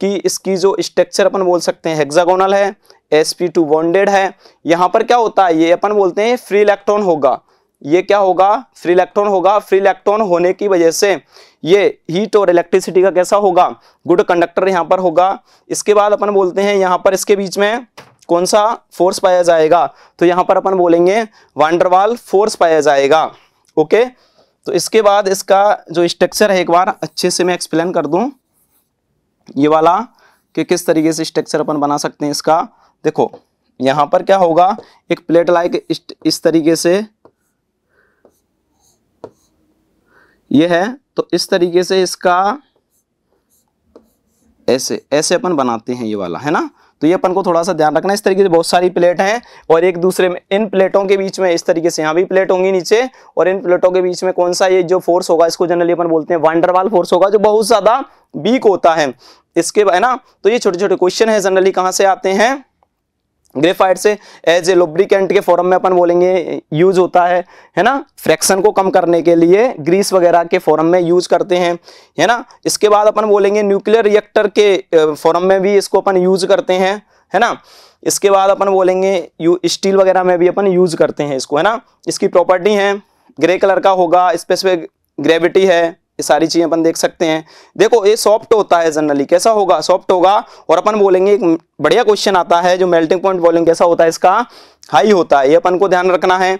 Speaker 1: कि इसकी जो स्ट्रक्चर अपन बोल सकते हैं हेक्सागोनल है sp2 बॉन्डेड है यहाँ पर क्या होता है ये अपन बोलते हैं फ्री इलेक्ट्रॉन होगा ये क्या होगा फ्री इलेक्ट्रॉन होगा फ्री इलेक्ट्रॉन होने की वजह से ये हीट और इलेक्ट्रिसिटी का कैसा होगा गुड कंडक्टर यहाँ पर होगा इसके बाद अपन बोलते हैं यहाँ पर इसके बीच में कौन सा फोर्स पाया जाएगा तो यहाँ पर अपन बोलेंगे वांडरवाल फोर्स पाया जाएगा ओके तो इसके बाद इसका जो स्ट्रक्चर है एक बार अच्छे से मैं एक्सप्लेन कर दूँ ये वाला कि किस तरीके से स्ट्रक्चर अपन बना सकते हैं इसका देखो यहाँ पर क्या होगा एक प्लेट लाइक इस तरीके से ये है तो इस तरीके से इसका ऐसे ऐसे अपन बनाते हैं ये वाला है ना तो ये अपन को थोड़ा सा ध्यान रखना इस तरीके से बहुत सारी प्लेट हैं और एक दूसरे में इन प्लेटों के बीच में इस तरीके से यहाँ भी प्लेट होंगी नीचे और इन प्लेटों के बीच में कौन सा ये जो फोर्स होगा इसको जनरली अपन बोलते हैं वांडरवाल फोर्स होगा जो बहुत ज़्यादा वीक होता है इसके है ना तो ये छोटे छोटे क्वेश्चन है जनरली कहाँ से आते हैं ग्रेफाइट से एज ए लुब्रिकेंट के फॉर्म में अपन बोलेंगे यूज होता है है ना फ्रैक्शन को कम करने के लिए ग्रीस वगैरह के फॉर्म में यूज करते हैं है ना इसके बाद अपन बोलेंगे न्यूक्लियर रिएक्टर के फॉर्म में भी इसको अपन यूज करते हैं है ना इसके बाद अपन बोलेंगे यू स्टील वगैरह में भी अपन यूज करते हैं इसको है ना इसकी प्रॉपर्टी है ग्रे कलर का होगा स्पेसिफिक ग्रेविटी है ये सारी चीज़ें अपन देख सकते हैं देखो ये सॉफ्ट होता है जनरली कैसा होगा सॉफ्ट होगा और अपन बोलेंगे एक बढ़िया क्वेश्चन आता है जो मेल्टिंग पॉइंट वॉल्यूम कैसा होता है इसका हाई होता है ये अपन को ध्यान रखना है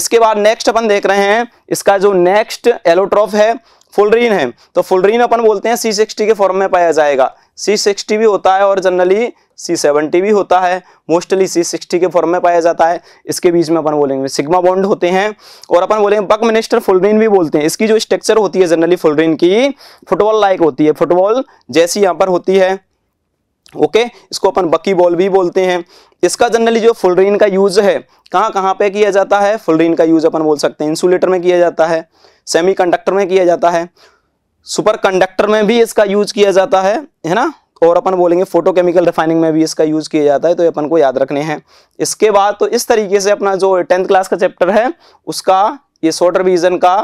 Speaker 1: इसके बाद नेक्स्ट अपन देख रहे हैं इसका जो नेक्स्ट एलोट्रॉफ है फुलरीन है तो फुलरीन अपन बोलते हैं सी सिक्सटी के फॉर्म में पाया जाएगा सी सिक्सटी भी होता है और जनरली सी सेवेंटी भी होता है मोस्टली सी सिक्सटी के फॉर्म में पाया जाता है इसके बीच में अपन बोलेंगे सिग्मा बॉन्ड होते हैं और अपन बोलेंगे बक मिनिस्टर फुलरीन भी बोलते हैं इसकी जो स्ट्रक्चर होती है जनरली फुलरीन की फुटबॉल लाइक होती है फुटबॉल जैसी यहाँ पर होती है ओके okay? इसको अपन बकी बॉल भी बोलते हैं इसका जनरली जो फुलरीन का यूज है कहाँ कहाँ पे किया जाता है फुलरीन का यूज अपन बोल सकते हैं इंसुलेटर में किया जाता है सेमीकंडक्टर में किया जाता है सुपर कंडक्टर में भी इसका यूज किया जाता है है ना और अपन बोलेंगे फोटोकेमिकल रिफाइनिंग में भी इसका यूज़ किया जाता है तो अपन को याद रखने हैं इसके बाद तो इस तरीके से अपना जो टेंथ क्लास का चैप्टर है उसका ये शॉर्ट रिविजन का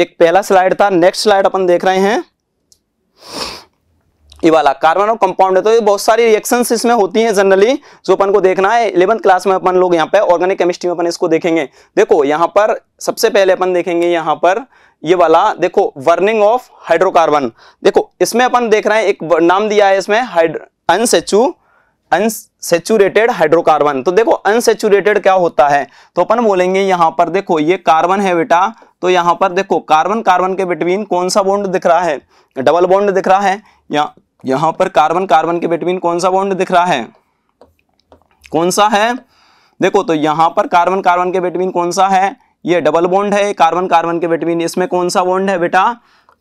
Speaker 1: एक पहला स्लाइड था नेक्स्ट स्लाइड अपन देख रहे हैं ये वाला कार्बन और कंपाउंड है तो ये बहुत सारी रिएक्शन इसमें होती हैं जनरली जो अपन को देखना है इलेवंथ क्लास में अपन लोग यहाँ पे ऑर्गेनिक केमिस्ट्री में अपन इसको देखेंगे देखो यहाँ पर सबसे पहले अपन देखेंगे यहाँ पर ये वाला देखो वर्निंग ऑफ हाइड्रोकार्बन देखो इसमें अपन देख रहे हैं एक नाम दिया है इसमें अनसेचू अनसेचुरेटेड हाइड्रोकार्बन तो देखो अनसेचुरेटेड क्या होता है तो अपन बोलेंगे यहां पर देखो ये कार्बन है बेटा तो यहां पर देखो कार्बन कार्बन के बिटवीन कौन सा बॉन्ड दिख रहा है डबल बॉन्ड दिख रहा है या यहां पर कार्बन कार्बन के बिटवीन कौन सा बॉन्ड दिख रहा है कौन सा है देखो तो यहां पर कार्बन कार्बन के बिटवीन कौन सा है ये डबल बॉन्ड है कार्बन कार्बन के बिटवीन इसमें कौन सा बॉन्ड है बेटा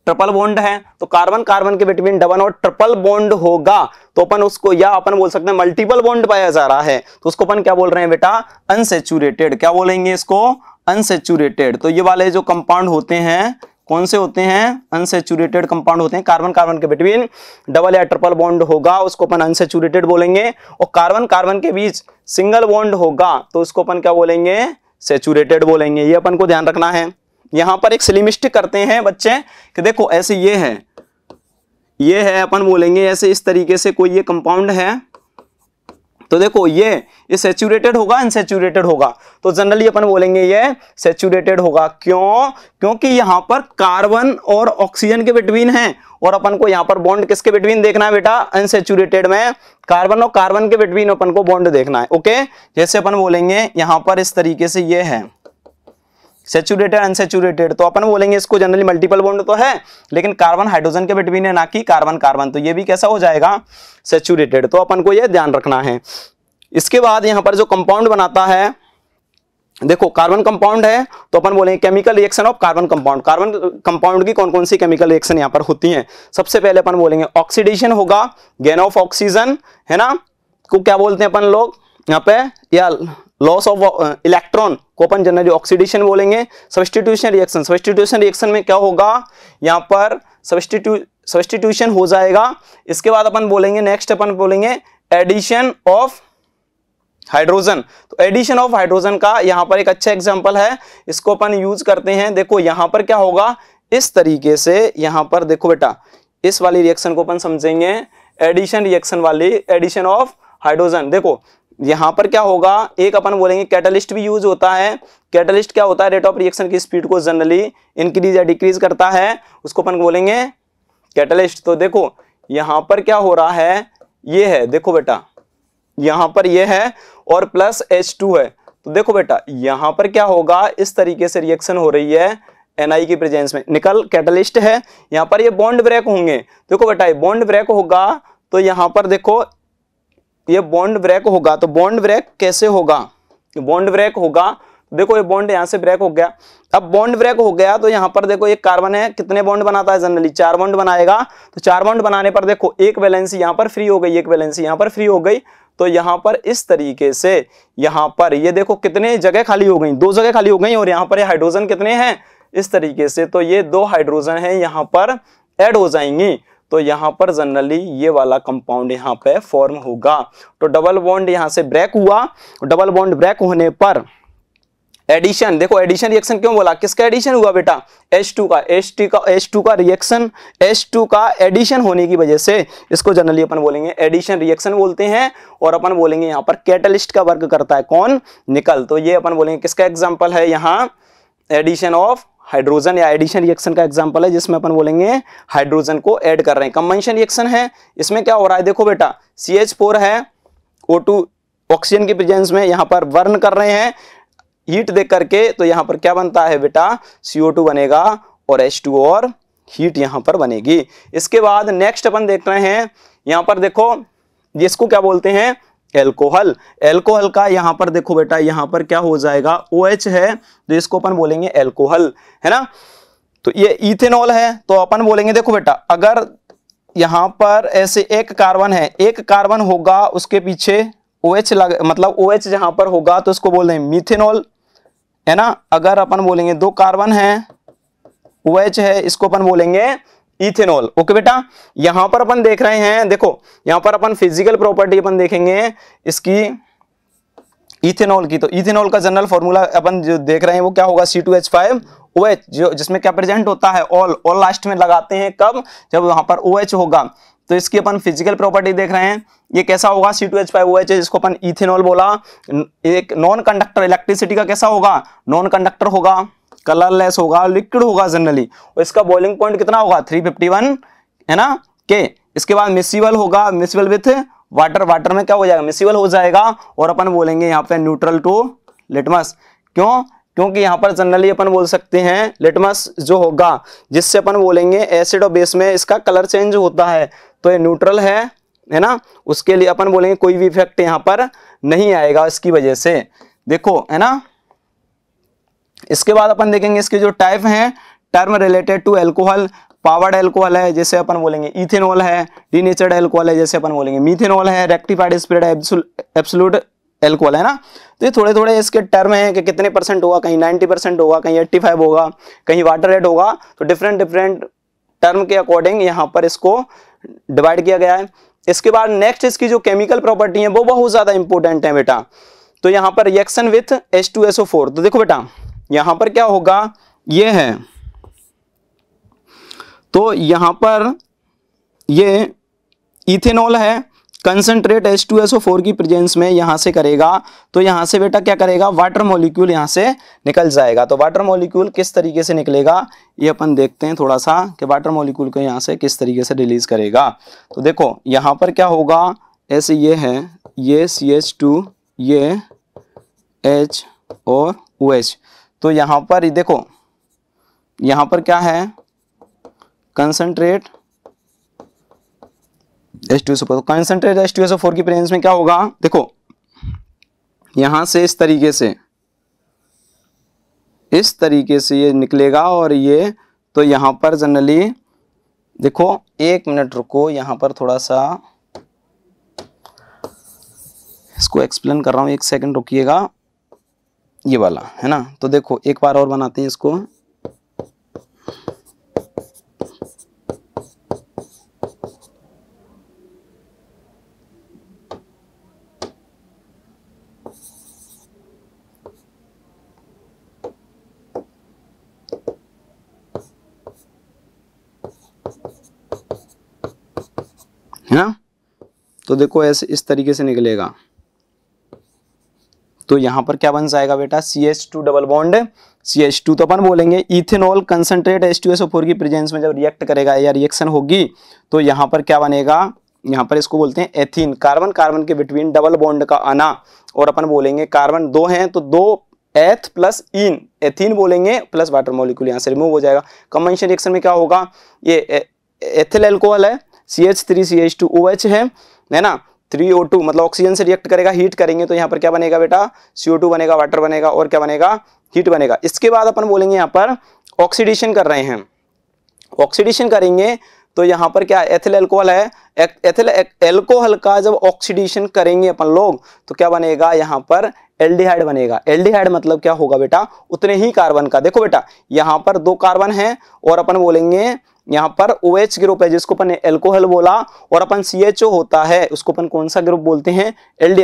Speaker 1: ट्रिपल बॉन्ड है तो कार्बन कार्बन के बिटवीन डबल और ट्रिपल बॉन्ड होगा तो अपन उसको या अपन बोल सकते हैं मल्टीपल बॉन्ड पाया जा रहा है तो उसको अपन क्या बोल रहे हैं बेटा अनसेचुरेटेड क्या बोलेंगे इसको अनसेचुरेटेड तो ये वाले जो कंपाउंड होते हैं कौन से होते हैं अनसेचुरेटेड कंपाउंड होते हैं कार्बन कार्बन के बिटवीन डबल या ट्रिपल बॉन्ड होगा उसको अपन अनसेचुरेटेड बोलेंगे और कार्बन कार्बन के बीच सिंगल बॉन्ड होगा तो उसको अपन क्या बोलेंगे सेचूरेटेड बोलेंगे ये अपन को ध्यान रखना है यहां पर एक सिलिमिस्टिक करते हैं बच्चे कि देखो ऐसे ये है ये है अपन बोलेंगे ऐसे इस तरीके से कोई ये कंपाउंड है तो देखो ये ये सेचूरेटेड होगा अनसेचूरेटेड होगा तो जनरली अपन बोलेंगे ये सेचूरेटेड होगा क्यों क्योंकि यहां पर कार्बन और ऑक्सीजन के बिटवीन है और अपन को यहाँ पर बॉन्ड किसके बिटवीन देखना है बेटा अनसेचुरेटेड में कार्बन और कार्बन के बिटवीन अपन को बॉन्ड देखना है ओके जैसे अपन बोलेंगे यहाँ पर इस तरीके से ये है सेचुरेटेड अनसेचुरेटेड तो अपन बोलेंगे इसको जनरली मल्टीपल बॉन्ड तो है लेकिन कार्बन हाइड्रोजन के बिटवीन है ना कि कार्बन कार्बन तो ये भी कैसा हो जाएगा सेचुरेटेड तो अपन को यह ध्यान रखना है इसके बाद यहाँ पर जो कंपाउंड बनाता है देखो कार्बन कंपाउंड है तो अपन बोलेंगे chemical reaction of carbon compound carbon compound की कौन कौन सी केमिकल रिएक्शन यहाँ पर होती हैं सबसे पहले अपन बोलेंगे ऑक्सीडेशन होगा गेन ऑफ ऑक्सीजन है ना को क्या बोलते हैं अपन लोग यहाँ पे या लॉस ऑफ इलेक्ट्रॉन को अपन जनरली ऑक्सीडेशन बोलेंगे सब्सटीट्यूशन रिएक्शन सब्सटीट्यूशन रिएक्शन में क्या होगा यहाँ पर सब्सटीट्यू सब्सटीट्यूशन हो जाएगा इसके बाद अपन बोलेंगे नेक्स्ट अपन बोलेंगे एडिशन ऑफ हाइड्रोजन तो एडिशन ऑफ हाइड्रोजन का यहां पर एक अच्छा एग्जांपल है इसको अपन यूज करते हैं देखो यहां पर क्या होगा इस तरीके से यहां पर देखो बेटा इस वाली रिएक्शन को अपन समझेंगे एडिशन रिएक्शन वाली एडिशन ऑफ हाइड्रोजन देखो यहां पर क्या होगा एक अपन बोलेंगे कैटलिस्ट भी यूज होता है कैटलिस्ट क्या होता है रेट ऑफ रिएक्शन की स्पीड को जनरली इंक्रीज या डिक्रीज करता है उसको अपन बोलेंगे कैटलिस्ट तो देखो यहां पर क्या हो रहा है ये है देखो बेटा यहां पर ये है और प्लस एच टू है तो देखो बेटा यहां पर क्या होगा इस तरीके से रिएक्शन हो रही है एनआई की प्रेजेंस में निकल कैटलिस्ट है यहां पर ये बॉन्ड ब्रेक होंगे देखो बेटा ये बॉन्ड ब्रेक होगा तो यहां पर देखो ये बॉन्ड ब्रेक होगा तो बॉन्ड ब्रेक कैसे होगा बॉन्ड ब्रेक होगा देखो ये बॉन्ड यहां से ब्रेक हो गया अब बॉन्ड ब्रेक हो गया तो यहां पर देखो एक कार्बन है कितने बॉन्ड बनाता है जनरली चार बॉन्ड बनाएगा तो चार बॉन्ड बनाने पर देखो एक बैलेंसी यहां पर फ्री हो गई एक बैलेंसी यहां पर फ्री हो गई तो यहाँ पर इस तरीके से यहाँ पर ये देखो कितने जगह खाली हो गई दो जगह खाली हो गई और यहाँ पर हाइड्रोजन कितने हैं इस तरीके से तो ये दो हाइड्रोजन है यहाँ पर ऐड हो जाएंगी तो यहाँ पर जनरली ये वाला कंपाउंड यहाँ पे फॉर्म होगा तो डबल बॉन्ड यहाँ से ब्रेक हुआ डबल बॉन्ड ब्रेक होने पर एडिशन देखो एडिशन रिएक्शन क्यों बोला किसका एडिशन हुआ बेटा H2 का H2 का H2 का रिएक्शन H2 का एडिशन होने की वजह से इसको जनरली अपन बोलेंगे एडिशन रिएक्शन बोलते हैं और अपन बोलेंगे यहां पर कैटलिस्ट का वर्क करता है कौन निकल तो ये अपन बोलेंगे किसका एग्जाम्पल है यहाँ एडिशन ऑफ हाइड्रोजन या एडिशन रिएक्शन का एग्जाम्पल है जिसमें अपन बोलेंगे हाइड्रोजन को एड कर रहे हैं कंबंशन रिएक्शन है इसमें क्या हो रहा है देखो बेटा सी है ओ ऑक्सीजन की प्रेजेंस में यहां पर वर्ण कर रहे हैं हीट देख करके तो यहाँ पर क्या बनता है बेटा टू बनेगा और एच और हीट यहाँ पर बनेगी इसके बाद नेक्स्ट अपन देख रहे हैं यहाँ पर देखो इसको क्या बोलते हैं एल्कोहल एल्कोहल का यहाँ पर देखो बेटा यहाँ पर क्या हो जाएगा ओ OH एच है तो इसको अपन बोलेंगे एल्कोहल है ना तो ये इथेनॉल है तो अपन बोलेंगे देखो बेटा अगर यहाँ पर ऐसे एक कार्बन है एक कार्बन होगा उसके पीछे ओ OH लग मतलब ओ OH जहां पर होगा तो उसको बोल रहे हैं मिथेनॉल है ना अगर अपन बोलेंगे दो कार्बन है ओएच है इसको अपन बोलेंगे इथेनॉल ओके बेटा यहां पर अपन देख रहे हैं देखो यहां पर अपन फिजिकल प्रॉपर्टी अपन देखेंगे इसकी इथेनॉल की तो इथेनॉल का जनरल फॉर्मूला अपन जो देख रहे हैं वो क्या होगा C two H five O H जो जिसमें क्या प्रेजेंट होता है ऑल ऑल लास्ट में लगाते हैं कब जब वहां पर ओ OH एच होगा तो इसकी अपन फिजिकल प्रॉपर्टी देख रहे हैं ये कैसा होगा C two H five O H जिसको अपन इथेनॉल बोला एक नॉन कंडक्टर इलेक्ट्रिसिटी का कैसा होगा नॉन कंडक्टर होगा कलरलेस होगा लिक्विड होगा जनरली और इसका बॉइलिंग पॉइंट कितना होगा 351 है ना के इसके बाद मिसिबल होगा मिसिबल विथ वाटर वाटर में क्या हो जाएगा मिसिबल हो जाएगा और अपन बोलेंगे यहाँ पे न्यूट्रल टू लिटमस क्यों क्योंकि यहाँ पर जनरली अपन बोल सकते हैं लिटमस जो होगा जिससे अपन बोलेंगे एसिड और बेस में इसका कलर चेंज होता है तो ये न्यूट्रल है है ना उसके लिए अपन बोलेंगे कोई भी इफेक्ट यहाँ पर नहीं आएगा इसकी वजह से देखो है ना इसके बाद अपन देखेंगे इसके जो टाइप हैं term related to alcohol powered alcohol है जैसे अपन बोलेंगे इथेनॉल है डीनेचर्ड एल्कोहल है जैसे अपन बोलेंगे मीथेनॉल है रेक्टिफाइड स्प्रेड है एब्सोलूट एल्कोहल है ना तो ये थोड़े थोड़े इसके टर्म हैं कि कितने परसेंट होगा कहीं नाइनटी परसेंट होगा कहीं एट्टी फाइव होगा कहीं वाटर रेट होगा तो डिफरेंट डिफरेंट टर्म के अकॉर्डिंग यहाँ पर इसको डिवाइड किया गया है इसके बाद नेक्स्ट इसकी जो केमिकल प्रॉपर्टी है वो बहुत ज़्यादा इंपॉर्टेंट है बेटा तो यहाँ पर reaction with S two S O four तो देखो बेटा यहाँ पर क्या होगा ये है तो यहाँ पर ये इथेनॉल है concentrate H two S O four की प्रेजेंस में यहां से करेगा तो यहां से बेटा क्या करेगा वाटर मोलिक्यूल यहां से निकल जाएगा तो वाटर मोलिक्यूल किस तरीके से निकलेगा ये अपन देखते हैं थोड़ा सा कि वाटर मोलिक्यूल को यहां से किस तरीके से रिलीज करेगा तो देखो यहां पर क्या होगा ऐसे ये है ये सी एच टू ये एच और ओ एच तो यहां पर देखो यहां पर क्या है concentrate S two S four concentrate S two S four की प्रेजेंस में क्या होगा देखो यहां से इस तरीके से इस तरीके से ये निकलेगा और ये तो यहां पर जनरली देखो एक मिनट रुको यहां पर थोड़ा सा इसको एक्सप्लेन कर रहा हूँ एक सेकंड रुकिएगा ये वाला है ना तो देखो एक बार और बनाते हैं इसको तो देखो ऐसे इस तरीके से निकलेगा तो यहां पर क्या बन जाएगा बेटा C H two double bond C H two तो अपन बोलेंगे ethanol concentrate H two S O four की प्रेजेंस में जब रिएक्ट करेगा या रिएक्शन होगी तो यहां पर क्या बनेगा यहां पर इसको बोलते हैं एथीन कार्बन कार्बन के बिटवीन डबल बॉन्ड का आना और अपन बोलेंगे कार्बन दो हैं तो दो एथ प्लस इन एथीन बोलेंगे प्लस वाटर मॉलिक्यूल यहां से रिमूव हो जाएगा कम्बेंशन रिएक्शन में क्या होगा ये एथिल एल्कोहल है C H three C H two O H है है ना थ्री ओ टू मतलब ऑक्सीजन से रिएक्ट करेगा हीट करेंगे तो यहाँ पर क्या बनेगा बेटा सी ओ टू बनेगा वाटर बनेगा और क्या बनेगा हीट बनेगा इसके बाद अपन बोलेंगे यहाँ पर ऑक्सीडेशन कर रहे हैं ऑक्सीडेशन करेंगे तो यहाँ पर क्या एथिल एल्कोहल है एथिल एल्कोहल का जब ऑक्सीडेशन करेंगे अपन लोग तो क्या बनेगा यहाँ पर एल्डिहाइड बनेगा एल्डिहाइड मतलब क्या होगा बेटा उतने ही कार्बन का देखो बेटा यहाँ पर दो कार्बन है और अपन बोलेंगे यहाँ पर ओ OH ग्रुप है जिसको अपन एल्कोहल बोला और अपन सी होता है उसको अपन कौन सा ग्रुप बोलते हैं एल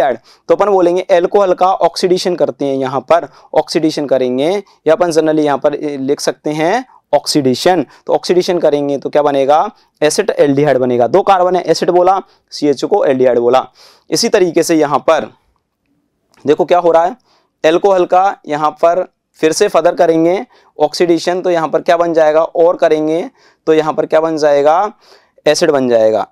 Speaker 1: तो अपन बोलेंगे एल्कोहल का ऑक्सीडेशन करते हैं यहाँ पर ऑक्सीडेशन करेंगे या अपन जनरली यहाँ पर लिख सकते हैं ऑक्सीडेशन तो ऑक्सीडेशन करेंगे तो क्या बनेगा एसिड एल बनेगा दो कार्बन है एसिड बोला सी को एल बोला इसी तरीके से यहाँ पर देखो क्या हो रहा है एल्कोहल का यहाँ पर फिर से फदर करेंगे ऑक्सीडेशन तो यहाँ पर क्या बन जाएगा और करेंगे तो यहाँ पर क्या बन जाएगा एसिड बन जाएगा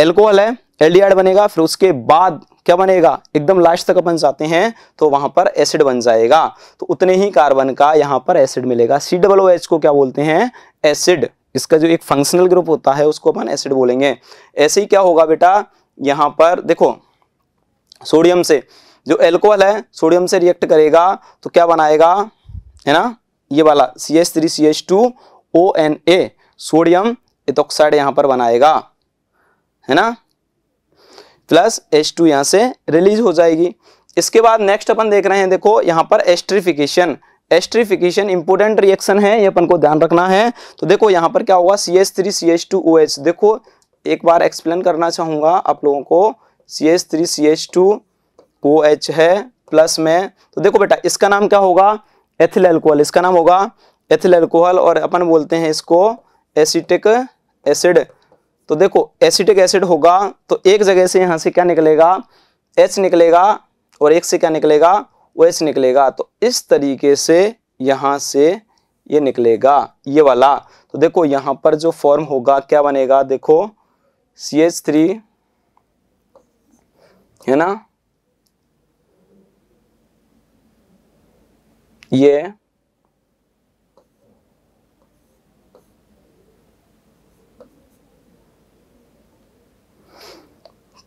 Speaker 1: एल्कोहल है एल्डिहाइड बनेगा फिर उसके बाद क्या बनेगा एकदम लास्ट तक अपन जाते हैं तो वहां पर एसिड बन जाएगा तो उतने ही कार्बन का यहाँ पर एसिड मिलेगा सी डबल ओ एच को क्या बोलते हैं एसिड इसका जो एक फंक्शनल ग्रुप होता है उसको अपन एसिड बोलेंगे ऐसे ही क्या होगा बेटा यहाँ पर देखो सोडियम से जो एल्कोहल है सोडियम से रिएक्ट करेगा तो क्या बनाएगा है ना ये वाला C H three C H two O N A sodium ethoxide यहाँ पर बनाएगा है ना प्लस एच टू यहाँ से रिलीज हो जाएगी इसके बाद नेक्स्ट अपन देख रहे हैं देखो यहाँ पर एस्ट्रीफिकेशन एस्ट्रीफिकेशन इंपोर्टेंट रिएक्शन है ये अपन को ध्यान रखना है तो देखो यहाँ पर क्या होगा C H three C H two O H देखो एक बार एक्सप्लेन करना चाहूँगा आप लोगों को C H three C H two O H है प्लस में तो देखो बेटा इसका नाम क्या होगा एथिल एल्कोहल इसका नाम होगा एथिल एल्कोहल और अपन बोलते हैं इसको एसिटिक एसिड तो देखो एसिटिक एसिड होगा तो एक जगह से यहाँ से क्या निकलेगा एच निकलेगा और एक से क्या निकलेगा ओ एच निकलेगा तो इस तरीके से यहाँ से ये निकलेगा ये वाला तो देखो यहाँ पर जो फॉर्म होगा क्या बनेगा देखो सी एच थ्री है ना ये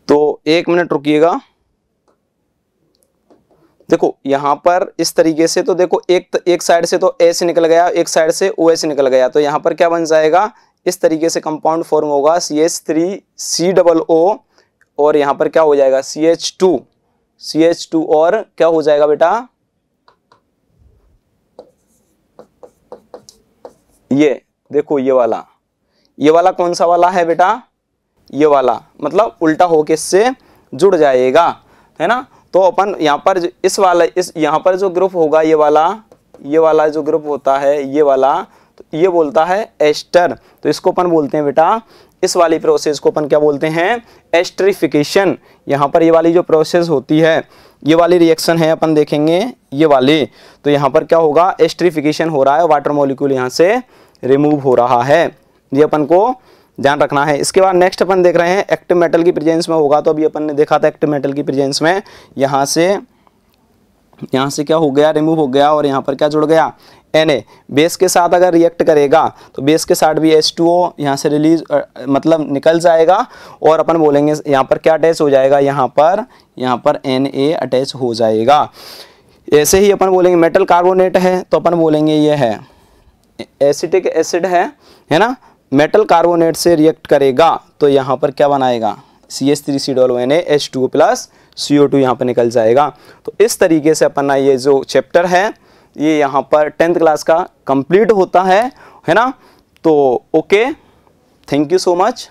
Speaker 1: तो एक मिनट रुकिएगा देखो यहां पर इस तरीके से तो देखो एक एक साइड से तो ए से निकल गया एक साइड से ओ एस निकल गया तो यहां पर क्या बन जाएगा इस तरीके से कंपाउंड फॉर्म होगा C H three C double O और यहां पर क्या हो जाएगा C H two C H two और क्या हो जाएगा बेटा ये देखो ये वाला ये वाला कौन सा वाला है बेटा ये वाला मतलब उल्टा होके इससे जुड़ जाएगा है ना तो अपन यहाँ पर इस वाला इस यहाँ पर जो ग्रुप होगा ये वाला ये वाला जो ग्रुप होता है ये वाला तो ये बोलता है एस्टर तो इसको अपन बोलते हैं बेटा इस वाली प्रोसेस को अपन क्या बोलते हैं एस्ट्रीफिकेशन यहाँ पर ये वाली जो प्रोसेस होती है ये वाली रिएक्शन है अपन देखेंगे ये वाली तो यहाँ पर क्या होगा एस्ट्रीफिकेशन हो रहा है वाटर मोलिक्यूल यहाँ से रिमूव हो रहा है ये अपन को ध्यान रखना है इसके बाद नेक्स्ट अपन देख रहे हैं एक्टिव मेटल की प्रेजेंस में होगा तो अभी अपन ने देखा था एक्टिव मेटल की प्रेजेंस में यहाँ से यहाँ से क्या हो गया रिमूव हो गया और यहाँ पर क्या जुड़ गया एन बेस के साथ अगर रिएक्ट करेगा तो बेस के साथ भी एस टू ओ यहाँ से रिलीज मतलब निकल जाएगा और अपन बोलेंगे यहाँ पर क्या अटैच हो जाएगा यहाँ पर यहाँ पर एन ए अटैच हो जाएगा ऐसे ही अपन बोलेंगे मेटल कार्बोनेट है तो अपन बोलेंगे ये है एसिटिक एसिड है है ना मेटल कार्बोनेट से रिएक्ट करेगा तो यहाँ पर क्या बनाएगा सी एस थ्री सी डॉल N H two plus C O two यहाँ पर निकल जाएगा तो इस तरीके से अपना ये जो चैप्टर है ये यहाँ पर टेंथ क्लास का कंप्लीट होता है है ना तो okay thank you so much